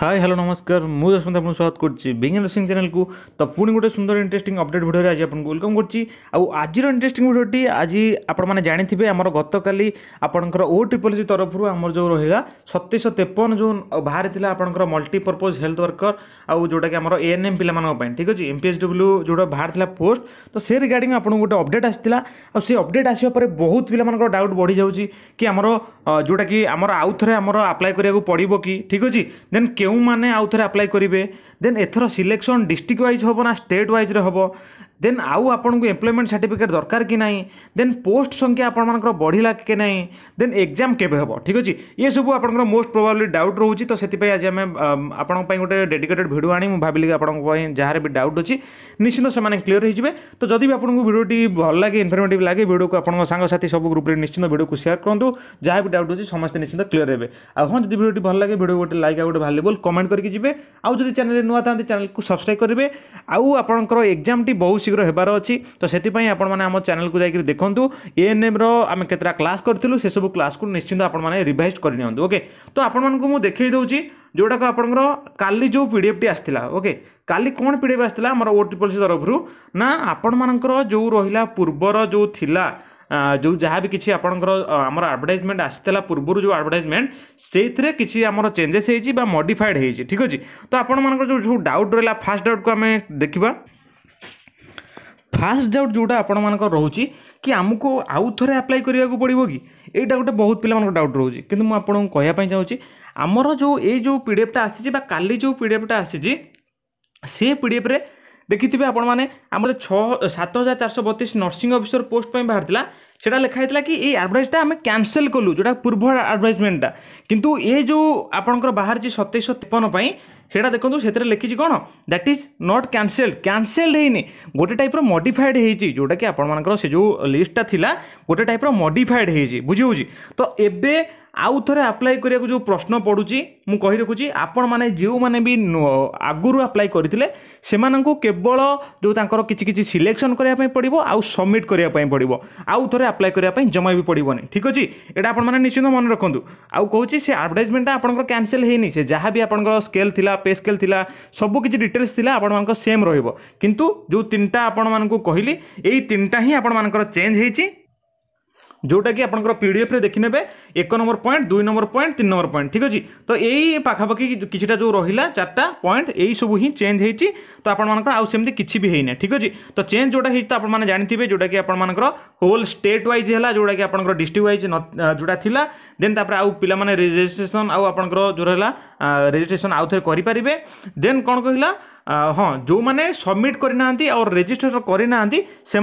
hi hello নমস্কার মু যশবন্ত আপনার স্বাগত করছি বিজ্ঞান রসিং চ্যানেলকু তো পুনি গোটে সুন্দর ইন্টারেস্টিং অপডেট ভিডিওরে আজ আপনার ওয়েলকম করছি আউ আজির ইন্টারেস্টিং ভিডিওটি আজ আপনার জাঁথিবে আমার গতকালি আপনার ও ট্রিপল জি তরফর আমার যে রহিলা সতেইশ তেপন যে বাহারি লা আপনার মল্টিপর্পোজ হেলথ ওয়ার্কর আউ যেটাকি আমার এএনএম পিলা ঠিক আছে এমপিএস ডব্লু যেটা বাহারি লা পোস্ট তো সে রিগার্ডিং আপনার গোটে অপডেট আসছিল আউ সে অপডেট আসবা পরে বহুত পিলা ডাউট বড়ি যাচ্ছে কি আমার যেটাকি আমার আউথরে আমার আপ্লাই করা পড়ব কি ঠিক আছে দেন କେଉଁମାନେ ଆଉଥରେ ଆପ୍ଲାଏ କରିବେ ଦେନ୍ ଏଥର ସିଲେକ୍ସନ୍ ଡିଷ୍ଟ୍ରିକ୍ଟ ୱାଇଜ୍ ହେବ ନା ଷ୍ଟେଟ୍ ୱାଇଜ୍ରେ ହେବ দেন আউ আপনার এমপ্লয়মেন্ট সার্টিফিকেট দরকার কি না দেন পোস্ট সংখ্যা আপনার বড়া কি না দেন এক্জাম কেবে হব ঠিক আছে এসব আপনার মোস্ট প্রোবাবলি ডাউট রয়েছে তো সেই আজ আমি আপনার গোটে ডেডিকেটেড ভিডিও আনি ভাবিলি আপনার যার বি ডাউট অছি নিশ্চিত সে ক্লিয়ার হয়ে যাবে তো যদি আপনার ভিডিওটি ভাল লাগে ইনফরমেটিভ লাগে ভিডিওকে আপনার সাংসাথী সব গ্রুপে নিশ্চিত ভিডিওকে সেয়ার করতু যা বি ডাউট অছি সমস্ত নিশ্চিত ক্লিয়ার হবে আর হ্যাঁ যদি ভিডিওটি ভাল লাগে ভিডিও গোটে লাইক আর গোটে ভালুবল কমেন্ট করি যাবে আউ যদি চ্যানেল নূয়া থাকে চ্যানেলকে সবসক্রাইব করবে আউ আপনার এক্জামটি বহু শীঘ্র ଶୀଘ୍ର ହେବାର ଅଛି ତ ସେଥିପାଇଁ ଆପଣମାନେ ଆମ ଚ୍ୟାନେଲକୁ ଯାଇକି ଦେଖନ୍ତୁ ଏଏନ୍ଏମ୍ର ଆମେ କେତେଟା କ୍ଲାସ୍ କରିଥିଲୁ ସେସବୁ କ୍ଲାସ୍କୁ ନିଶ୍ଚିନ୍ତ ଆପଣମାନେ ରିଭାଇଜ୍ କରିନିଅନ୍ତୁ ଓକେ ତ ଆପଣମାନଙ୍କୁ ମୁଁ ଦେଖାଇ ଦେଉଛି ଯେଉଁଟାକୁ ଆପଣଙ୍କର କାଲି ଯେଉଁ ପି ଡି ଏଫ୍ଟି ଆସିଥିଲା ଓକେ କାଲି କ'ଣ ପି ଡି ଏଫ୍ ଆସିଥିଲା ଆମର ଓ ଟି ପଲିସି ତରଫରୁ ନା ଆପଣମାନଙ୍କର ଯେଉଁ ରହିଲା ପୂର୍ବର ଯେଉଁ ଥିଲା ଯେଉଁ ଯାହା ବି କିଛି ଆପଣଙ୍କର ଆମର ଆଡ଼ଭର୍ଟାଇଜମେଣ୍ଟ ଆସିଥିଲା ପୂର୍ବରୁ ଯେଉଁ ଆଡ଼ଭର୍ଟାଇଜମେଣ୍ଟ ସେଇଥିରେ କିଛି ଆମର ଚେଞ୍ଜେସ୍ ହେଇଛି ବା ମଡିଫାଏଡ଼ ହେଇଛି ଠିକ୍ ଅଛି ତ ଆପଣମାନଙ୍କର ଯେଉଁ ଯେଉଁ ଡାଉଟ୍ ରହିଲା ଫାର୍ଷ୍ଟ ଡାଉଟ୍କୁ ଆମେ ଦେଖିବା ଫାଷ୍ଟ ଡାଉଟ୍ ଯେଉଁଟା ଆପଣମାନଙ୍କର ରହୁଛି କି ଆମକୁ ଆଉ ଥରେ ଆପ୍ଲାଏ କରିବାକୁ ପଡ଼ିବ କି ଏଇଟା ଗୋଟେ ବହୁତ ପିଲାମାନଙ୍କ ଡାଉଟ୍ ରହୁଛି କିନ୍ତୁ ମୁଁ ଆପଣଙ୍କୁ କହିବା ପାଇଁ ଚାହୁଁଛି ଆମର ଯେଉଁ ଏଇ ଯେଉଁ ପି ଡି ଏଫ୍ଟା ଆସିଛି ବା କାଲି ଯେଉଁ ପି ଡି ଏଫ୍ଟା ଆସିଛି ସେ ପି ଡି ଏଫ୍ରେ ଦେଖିଥିବେ ଆପଣମାନେ ଆମର ଛଅ ସାତ ହଜାର ଚାରିଶହ ବତିଶ ନର୍ସିଂ ଅଫିସର ପୋଷ୍ଟ ପାଇଁ ବାହାରିଥିଲା সেটা লেখা হয়েছিল কি এই আডভার্টাইজটা আমি ক্যানসেল কলু যেটা পূর্ব আডভার্টাইজমেন্টটা কিন্তু এ যে আপনার বাহারিছি সতেইশ তেপন পাই সেটা দেখুন সেতরে লিখিছি কোণ that is not cancelled cancelled হয়নি গোটে টাইপর মডিফাইড হয়েছি যেটা কি আপনার সে যে লিস্টটা লা গোটে টাইপর মডিফাইড হয়েছি বুঝি হচ্ছে তো এবে ଆଉ ଥରେ ଆପ୍ଲାଏ କରିବାକୁ ଯେଉଁ ପ୍ରଶ୍ନ ପଡ଼ୁଛି ମୁଁ କହି ରଖୁଛି ଆପଣମାନେ ଯେଉଁମାନେ ବି ଆଗରୁ ଆପ୍ଲାଏ କରିଥିଲେ ସେମାନଙ୍କୁ କେବଳ ଯେଉଁ ତାଙ୍କର କିଛି କିଛି ସିଲେକ୍ସନ୍ କରିବା ପାଇଁ ପଡ଼ିବ ଆଉ ସବମିଟ୍ କରିବା ପାଇଁ ପଡ଼ିବ ଆଉ ଥରେ ଆପ୍ଲାଏ କରିବା ପାଇଁ ଜମା ବି ପଡ଼ିବନି ଠିକ୍ ଅଛି ଏଇଟା ଆପଣମାନେ ନିଶ୍ଚିନ୍ତ ମନେ ରଖନ୍ତୁ ଆଉ କହୁଛି ସେ ଆଡ଼ଭର୍ଟାଇଜମେଣ୍ଟଟା ଆପଣଙ୍କର କ୍ୟାନସେଲ୍ ହେଇନି ସେ ଯାହା ବି ଆପଣଙ୍କର ସ୍କେଲ୍ ଥିଲା ପେ ସ୍କେଲ୍ ଥିଲା ସବୁ କିଛି ଡିଟେଲ୍ସ ଥିଲା ଆପଣମାନଙ୍କର ସେମ୍ ରହିବ କିନ୍ତୁ ଯେଉଁ ତିନିଟା ଆପଣମାନଙ୍କୁ କହିଲି ଏଇ ତିନିଟା ହିଁ ଆପଣମାନଙ୍କର ଚେଞ୍ଜ ହେଇଛି ଯେଉଁଟାକି ଆପଣଙ୍କର ପି ଡି ଏଫ୍ରେ ଦେଖିନେବେ ଏକ ନମ୍ବର ପଏଣ୍ଟ ଦୁଇ ନମ୍ବର ପଏଣ୍ଟ ତିନି ନମ୍ବର ପଏଣ୍ଟ ଠିକ୍ ଅଛି ତ ଏଇ ପାଖାପାଖି କିଛିଟା ଯେଉଁ ରହିଲା ଚାରିଟା ପଏଣ୍ଟ ଏଇସବୁ ହିଁ ଚେଞ୍ଜ ହେଇଛି ତ ଆପଣମାନଙ୍କର ଆଉ ସେମିତି କିଛି ବି ହେଇନି ଠିକ୍ ଅଛି ତ ଚେଞ୍ଜ ଯେଉଁଟା ହେଇଛି ତ ଆପଣମାନେ ଜାଣିଥିବେ ଯେଉଁଟାକି ଆପଣମାନଙ୍କର ହୋଲ୍ ଷ୍ଟେଟ୍ ୱାଇଜ୍ ହେଲା ଯେଉଁଟାକି ଆପଣଙ୍କର ଡିଷ୍ଟ୍ରିକ୍ଟ ୱାଇଜ୍ ଯେଉଁଟା ଥିଲା ଦେନ୍ ତାପରେ ଆଉ ପିଲାମାନେ ରେଜିଷ୍ଟ୍ରେସନ୍ ଆଉ ଆପଣଙ୍କର ଯେଉଁ ରହିଲା ରେଜିଷ୍ଟ୍ରେସନ୍ ଆଉ ଥରେ କରିପାରିବେ ଦେନ୍ କ'ଣ କହିଲା हाँ जो मैंने सबमिट करना और रेजिस्ट्रेशन करना से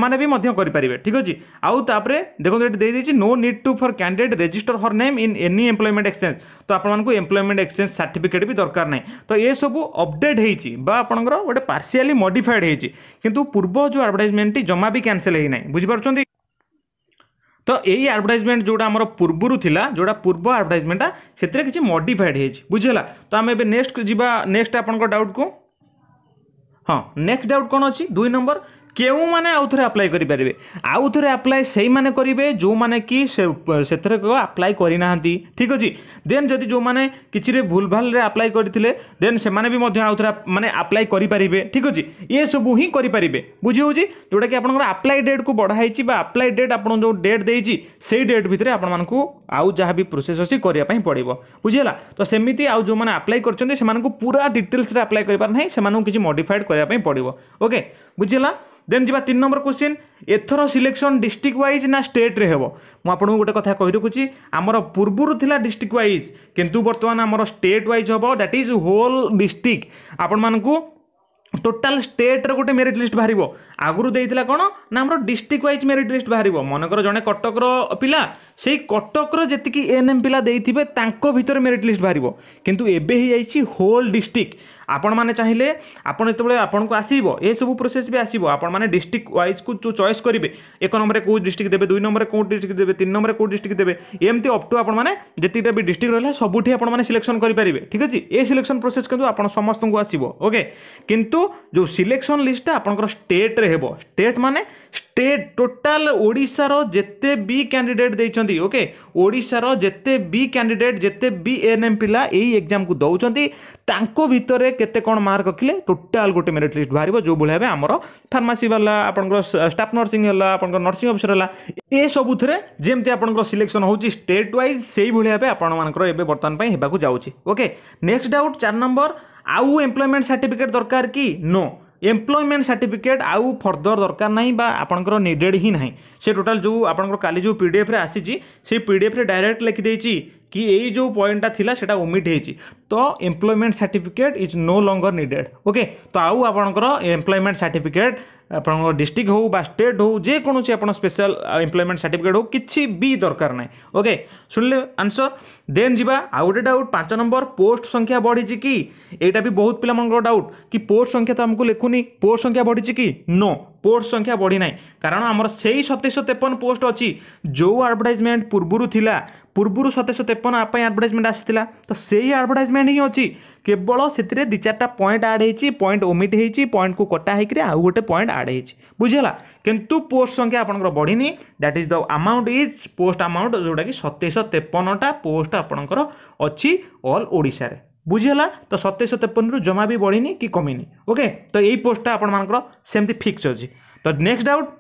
पारे ठीक अच्छे आउे देखते no need to for candidate register her name in any employment exchange तो आपको एम्प्लयमेंट एक्सचेंज सार्टिफिकेट भी दरकार ना तो यह सब अपडेट होपर गोटे पार्सीआली मडिफाएड होती पूर्व जो आडभटाइजमेंट जमा भी क्यासल होना बुझिपार तो यही आडभटाइजमेंट जो पूर्वर था जो पूर्व आडभटाइजमेंटा से किसी मडिफाएड होती बुझेगा तो आम एक्स्ट जा आप डाउट को ହଁ ନେକ୍ସଟ ଡାଉଟ୍ କ'ଣ ଅଛି ଦୁଇ ନମ୍ବର क्यों मैंने आउ थे आप्लाय करेंगे आउ थे आप्लाय से मैंने करेंगे जो मैंने कि से आप्लाय करना ठीक अच्छे देन जदि जो मैंने किसी भूल भाल आप्लाय करते देन से मैंने आप्लाय करेंगे ठीक अच्छे ये सब हिं करेंगे बुझे जोटा कि आप्लाय डेट को बढ़ाई आप्लाय डेट आप जो डेट देती से डेट भितर आपको आउ जहाँ भी प्रोसेस अच्छी करवाई पड़ो बुझेगा तो सेमती आज जो मैंने आप्लाय करते पूरा डिटेल्स आप्लाय कर किसी मडिफाइड करवाई पड़ो ओके बुझेगा ଦେନ୍ ଯିବା ତିନି ନମ୍ବର କୋଶ୍ଚିନ୍ ଏଥର ସିଲେକ୍ସନ୍ ଡିଷ୍ଟ୍ରିକ୍ଟ ୱାଇଜ୍ ନା ଷ୍ଟେଟ୍ରେ ହେବ ମୁଁ ଆପଣଙ୍କୁ ଗୋଟେ କଥା କହି ରଖୁଛି ଆମର ପୂର୍ବରୁ ଥିଲା ଡିଷ୍ଟ୍ରିକ୍ଟ ୱାଇଜ୍ କିନ୍ତୁ ବର୍ତ୍ତମାନ ଆମର ଷ୍ଟେଟ୍ ୱାଇଜ୍ ହେବ ଦ୍ୟାଟ୍ ଇଜ୍ ହୋଲ୍ ଡିଷ୍ଟ୍ରିକ୍ଟ ଆପଣମାନଙ୍କୁ ଟୋଟାଲ ଷ୍ଟେଟ୍ର ଗୋଟେ ମେରିଟ୍ ଲିଷ୍ଟ ବାହାରିବ ଆଗରୁ ଦେଇଥିଲା କ'ଣ ନା ଆମର ଡିଷ୍ଟ୍ରିକ୍ଟ ୱାଇଜ୍ ମେରିଟ୍ ଲିଷ୍ଟ ବାହାରିବ ମନେକର ଜଣେ କଟକର ପିଲା ସେଇ କଟକର ଯେତିକି ଏଏନ୍ଏମ୍ ପିଲା ଦେଇଥିବେ ତାଙ୍କ ଭିତରେ ମେରିଟ୍ ଲିଷ୍ଟ ବାହାରିବ କିନ୍ତୁ ଏବେ ହେଇଯାଇଛି ହୋଲ୍ ଡିଷ୍ଟ୍ରିକ୍ଟ ଆପଣମାନେ ଚାହିଁଲେ ଆପଣ ଯେତେବେଳେ ଆପଣଙ୍କୁ ଆସିବ ଏସବୁ ପ୍ରୋସେସ୍ ବି ଆସିବ ଆପଣମାନେ ଡିଷ୍ଟ୍ରିକ୍ଟ ୱାଇଜ୍କୁ ଯେଉଁ ଚଏସ୍ କରିବେ ଏକ ନମ୍ବରରେ କେଉଁ ଡିଷ୍ଟ୍ରିକ୍ଟ ଦେବେ ଦୁଇ ନମ୍ବରରେ କେଉଁ ଡିଷ୍ଟ୍ରିକ୍ଟ ଦେବେ ତିନି ନମ୍ବରରେ କେଉଁ ଡିଷ୍ଟ୍ରିକ୍ଟ ଦେବେ ଏମିତି ଅପ୍ ଟୁ ଆପଣମାନେ ଯେତିକିଟା ବି ଡିଷ୍ଟ୍ରିକ୍ଟ ରହିଲା ସବୁଠି ଆପଣମାନେ ସିଲେକ୍ସନ୍ କରିପାରିବେ ଠିକ୍ ଅଛି ଏ ସିଲେକ୍ସନ୍ ପ୍ରୋସେସ୍ କିନ୍ତୁ ଆପଣ ସମସ୍ତଙ୍କୁ ଆସିବ ଓକେ କିନ୍ତୁ ଯେଉଁ ସିଲେକ୍ସନ୍ ଲିଷ୍ଟଟା ଆପଣଙ୍କର ଷ୍ଟେଟ୍ରେ ହେବ ଷ୍ଟେଟ୍ ମାନେ ଷ୍ଟେଟ୍ ଟୋଟାଲ ଓଡ଼ିଶାର ଯେତେ ବି କ୍ୟାଣ୍ଡିଡେଟ୍ ଦେଇଛନ୍ତି ଓକେ ଓଡ଼ିଶାର ଯେତେ ବି କ୍ୟାଣ୍ଡିଡେଟ୍ ଯେତେ ବି ଏନ୍ ଏମ୍ ପିଲା ଏଇ ଏକ୍ଜାମ୍କୁ ଦେଉଛନ୍ତି ତାଙ୍କ ଭିତରେ କେତେ କ'ଣ ମାର୍କ ରଖିଲେ ଟୋଟାଲ ଗୋଟେ ମେରିଟ୍ ଲିଷ୍ଟ ବାହାରିବ ଯେଉଁ ଭଳି ଭାବେ ଆମର ଫାର୍ମାସି ବାଲା ଆପଣଙ୍କର ଷ୍ଟାଫ୍ ନର୍ସିଂ ହେଲା ଆପଣଙ୍କର ନର୍ସିଂ ଅଫିସର ହେଲା ଏସବୁଥିରେ ଯେମିତି ଆପଣଙ୍କର ସିଲେକ୍ସନ୍ ହେଉଛି ଷ୍ଟେଟ୍ ୱାଇଜ୍ ସେଇଭଳି ଭାବେ ଆପଣମାନଙ୍କର ଏବେ ବର୍ତ୍ତମାନ ପାଇଁ ହେବାକୁ ଯାଉଛି ଓକେ ନେକ୍ସଟ ଡାଉଟ୍ ଚାରି ନମ୍ବର ଆଉ ଏମ୍ପ୍ଲୟମେଣ୍ଟ ସାର୍ଟିଫିକେଟ୍ ଦରକାର କି ନୋ ଏମ୍ପ୍ଲୟମେଣ୍ଟ ସାର୍ଟିଫିକେଟ୍ ଆଉ ଫର୍ଦର ଦରକାର ନାହିଁ ବା ଆପଣଙ୍କର ନିଡେଡ଼ ହିଁ ନାହିଁ ସେ ଟୋଟାଲ୍ ଯେଉଁ ଆପଣଙ୍କର କାଲି ଯେଉଁ ପି ଡି ଏଫ୍ରେ ଆସିଛି ସେଇ ପି ଡି ଏଫ୍ରେ ଡାଇରେକ୍ଟ ଲେଖିଦେଇଛି କି ଏଇ ଯେଉଁ ପଏଣ୍ଟଟା ଥିଲା ସେଇଟା ଓମିଟ୍ ହେଇଛି ତ employment certificate is no longer needed okay ତ ଆଉ ଆପଣଙ୍କର ଏମ୍ପ୍ଲୟମେଣ୍ଟ ସାର୍ଟିଫିକେଟ୍ ଆପଣଙ୍କ ଡିଷ୍ଟ୍ରିକ୍ଟ ହେଉ ବା ଷ୍ଟେଟ୍ ହେଉ ଯେକୌଣସି ଆପଣ ସ୍ପେଶାଲ ଏମ୍ପ୍ଲୟମେଣ୍ଟ ସାର୍ଟିଫିକେଟ୍ ହେଉ କିଛି ବି ଦରକାର ନାହିଁ ଓକେ ଶୁଣିଲେ ଆନ୍ସର୍ ଦେନ୍ ଯିବା ଆଉ ଗୋଟେ ଡାଉଟ୍ ପାଞ୍ଚ ନମ୍ବର ପୋଷ୍ଟ ସଂଖ୍ୟା ବଢ଼ିଛି କି ଏଇଟା ବି ବହୁତ ପିଲାମାନଙ୍କର ଡାଉଟ୍ କି ପୋଷ୍ଟ ସଂଖ୍ୟା ତ ଆମକୁ ଲେଖୁନି ପୋଷ୍ଟ ସଂଖ୍ୟା ବଢ଼ିଛି କି ନୋ পোস্ট সংখ্যা বড়ি କାରଣ ଆମର ସେଇ সেই ତେପନ ପୋଷ୍ଟ ଅଛି ଯେଉଁ ଆଡ଼ଭର୍ଟାଇଜମେଣ୍ଟ ପୂର୍ବରୁ ଥିଲା ପୂର୍ବରୁ পূর্বর ତେପନ তেপন আপাই আডভর্টাইজমেন্ট আসি তো সেই আডভর্টাইজমেন্ট হি অছি केवल से दि चार्टा पॉइंट आड हो पॉइंट ओमिट हो पॉइंट को कटाही कि आउ गोटे पॉइंट आड हो बुझेगा कितु पोस्ट संख्या आपंकर बढ़ी that is the amount is post amount जोटा कि सतैश तेपनटा पोस्ट आपंकर अच्छी अल ओडा बुझेगा तो सतैश तेपन रू जमा भी बढ़ी कि कमी ओके तो यही पोस्टा आपर सेमती फिक्स अच्छी तो नेक्स्ट डाउट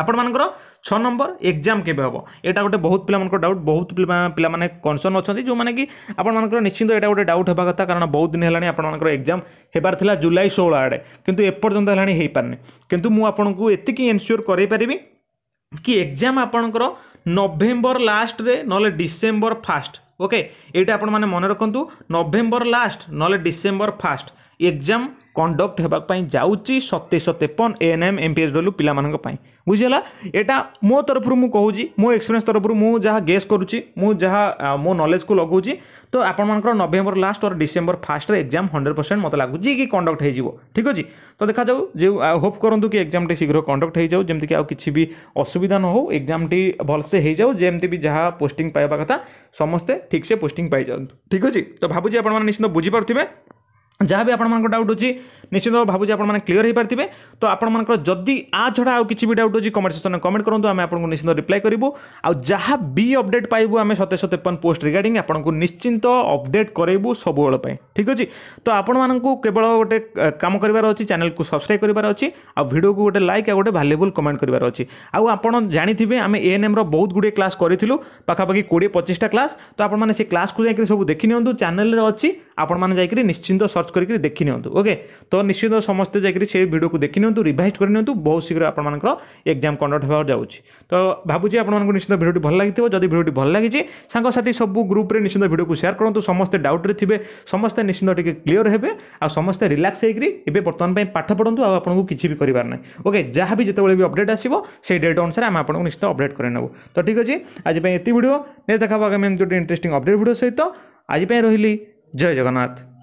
ଆପଣମାନଙ୍କର ଛଅ ନମ୍ବର ଏକ୍ଜାମ୍ କେବେ ହେବ ଏଇଟା ଗୋଟେ ବହୁତ ପିଲାମାନଙ୍କର ଡାଉଟ୍ ବହୁତ ପିଲାମାନେ କନସର୍ନ ଅଛନ୍ତି ଯେଉଁମାନେ କି ଆପଣମାନଙ୍କର ନିଶ୍ଚିନ୍ତ ଏଇଟା ଗୋଟେ ଡାଉଟ୍ ହେବା କଥା କାରଣ ବହୁତ ଦିନ ହେଲାଣି ଆପଣମାନଙ୍କର ଏକ୍ଜାମ୍ ହେବାର ଥିଲା ଜୁଲାଇ ଷୋହଳ ଆଡ଼େ କିନ୍ତୁ ଏପର୍ଯ୍ୟନ୍ତ ହେଲାଣି ହେଇପାରିନି କିନ୍ତୁ ମୁଁ ଆପଣଙ୍କୁ ଏତିକି ଏନସିଓର କରାଇ ପାରିବି କି ଏକ୍ଜାମ୍ ଆପଣଙ୍କର ନଭେମ୍ବର ଲାଷ୍ଟରେ ନହେଲେ ଡିସେମ୍ବର ଫାଷ୍ଟ ଓକେ ଏଇଟା ଆପଣମାନେ ମନେ ରଖନ୍ତୁ ନଭେମ୍ବର ଲାଷ୍ଟ ନହେଲେ ଡିସେମ୍ବର ଫାଷ୍ଟ ଏକ୍ଜାମ୍ କଣ୍ଡକ୍ଟ ହେବା ପାଇଁ ଯାଉଛି ସତେଇଶହ ତେପନ ଏଏନ୍ଏମ୍ ଏମ୍ପିଏସ୍ ଡବ୍ଲ୍ୟୁ ପିଲାମାନଙ୍କ ପାଇଁ ବୁଝିହେଲା ଏଇଟା ମୋ ତରଫରୁ ମୁଁ କହୁଛି ମୋ ଏକ୍ସପିରିଏନ୍ସ ତରଫରୁ ମୁଁ ଯାହା ଗେସ୍ କରୁଛି ମୁଁ ଯାହା ମୋ ନଲେଜକୁ ଲଗାଉଛି ତ ଆପଣମାନଙ୍କର ନଭେମ୍ବର ଲାଷ୍ଟ ଅର୍ ଡିସେମ୍ବର ଫାଷ୍ଟରେ ଏକ୍ଜାମ୍ ହଣ୍ଡ୍ରେଡ଼ ପରସେଣ୍ଟ ମୋତେ ଲାଗୁଛି କି କଣ୍ଡକ୍ଟ ହେଇଯିବ ଠିକ୍ ଅଛି ତ ଦେଖାଯାଉ ଯେଉଁ ହୋପ୍ କରନ୍ତୁ କି ଏକ୍ଜାମ୍ଟି ଶୀଘ୍ର କଣ୍ଡକ୍ଟ ହେଇଯାଉ ଯେମିତିକି ଆଉ କିଛି ବି ଅସୁବିଧା ନ ହେଉ ଏକ୍ଜାମ୍ଟି ଭଲସେ ହେଇଯାଉ ଯେମିତି ବି ଯାହା ପୋଷ୍ଟିଂ ପାଇବା କଥା ସମସ୍ତେ ଠିକ୍ସେ ପୋଷ୍ଟିଂ ପାଇଯାଆନ୍ତୁ ଠିକ୍ ଅଛି ତ ଭାବୁଛି ଆପଣମାନେ ନିଶ୍ଚିନ୍ତ ବୁଝିପାରୁଥିବେ ଯାହା ବି ଆପଣମାନଙ୍କର ଡାଉଟ୍ ଅଛି ନିଶ୍ଚିତ ଭାବୁଛି ଆପଣମାନେ କ୍ଲିଅର ହୋଇପାରିଥିବେ ତ ଆପଣମାନଙ୍କର ଯଦି ଆ ଛଡ଼ା ଆଉ କିଛି ବି ଡାଉଟ୍ ଅଛି କମେଣ୍ଟ ସେକ୍ସନରେ କମେଣ୍ଟ କରନ୍ତୁ ଆମେ ଆପଣଙ୍କୁ ନିଶ୍ଚିନ୍ତ ରିପ୍ଲାଏ କରିବୁ ଆଉ ଯାହା ବି ଅପଡେଟ୍ ପାଇବୁ ଆମେ ସତେଇଶ ତେପନ ପୋଷ୍ଟ ରିଗାର୍ଡିଂ ଆପଣଙ୍କୁ ନିଶ୍ଚିନ୍ତ ଅପଡେଟ୍ କରାଇବୁ ସବୁବେଳ ପାଇଁ ଠିକ୍ ଅଛି ତ ଆପଣମାନଙ୍କୁ କେବଳ ଗୋଟେ କାମ କରିବାର ଅଛି ଚ୍ୟାନେଲକୁ ସବସ୍କ୍ରାଇବ୍ କରିବାର ଅଛି ଆଉ ଭିଡ଼ିଓକୁ ଗୋଟେ ଲାଇକ୍ ଆଉ ଗୋଟେ ଭାଲ୍ୟୁବୁଲ୍ କମେଣ୍ଟ କରିବାର ଅଛି ଆଉ ଆପଣ ଜାଣିଥିବେ ଆମେ ଏଏନ୍ଏମ୍ର ବହୁତ ଗୁଡ଼ିଏ କ୍ଲାସ୍ କରିଥିଲୁ ପାଖାପାଖି କୋଡ଼ିଏ ପଚିଶଟା କ୍ଲାସ୍ ତ ଆପଣମାନେ ସେ କ୍ଲାସ୍କୁ ଯାଇକି ସବୁ ଦେଖିନିଅନ୍ତୁ ଚ୍ୟାନେଲରେ ଅଛି ଆପଣମାନେ ଯାଇକରି ନିଶ୍ଚିନ୍ତ ସର୍ଚ୍ଚ କରିକି ଦେଖି ନିଅନ୍ତୁ ଓକେ ତ ନିଶ୍ଚିନ୍ତ ସମସ୍ତେ ଯାଇକରି ସେ ଭିଡ଼ିଓକୁ ଦେଖି ନିଅନ୍ତୁ ରିଭାଇଜ୍ କରି ନିଅନ୍ତୁ ବହୁତ ଶୀଘ୍ର ଆପଣମାନଙ୍କର ଏକ୍ଜାମ୍ କଣ୍ଡକ୍ଟ ହେବାକୁ ଯାଉଛି ତ ଭାବୁଛି ଆପଣମାନଙ୍କୁ ନିଶ୍ଚିନ୍ତ ଭିଡ଼ିଓଟି ଭଲ ଲାଗିଥିବ ଯଦି ଭିଡ଼ିଓଟି ଭଲ ଲାଗିଛି ସାଙ୍ଗସାଥି ସବୁ ଗ୍ରୁପ୍ରେ ନିଶ୍ଚିନ୍ତ ଭିଡ଼ିଓକୁ ସେୟାର କରନ୍ତୁ ସମସ୍ତେ ଡାଉଟ୍ରେ ଥିବେ ସମସ୍ତେ ନିଶ୍ଚିନ୍ତ ଟିକେ କ୍ଲିଅର୍ ହେବେ ଆଉ ସମସ୍ତେ ରିଲାକ୍ସ ହେଇକରି ଏବେ ବର୍ତ୍ତମାନ ପାଇଁ ପାଠ ପଢ଼ନ୍ତୁ ଆଉ ଆପଣଙ୍କୁ କିଛି ବି କରିବାର ନାହିଁ ଓକେ ଯାହା ବି ଯେତେବେଳେ ବି ଅପଡ଼େଟ୍ ଆସିବ সেই ଡେଟ୍ ଅନୁସାରେ ଆମେ ଆପଣଙ୍କୁ ନିଶ୍ଚିତ ଅପଡ଼େଟ୍ କରିନେବୁ ତ ଠିକ୍ ଅଛି ଆଜି ପାଇଁ এত ଭିଡ଼ିଓ নেক্সট দেখা হব আগামী এমনি ଇଣ୍ଟରେଷ୍ଟିଂ ଅପଡ଼େଟ୍ ଭିଡିଓ ସହିତ ଆଜି ପାଇଁ ରହିଲି जय जगन्नाथ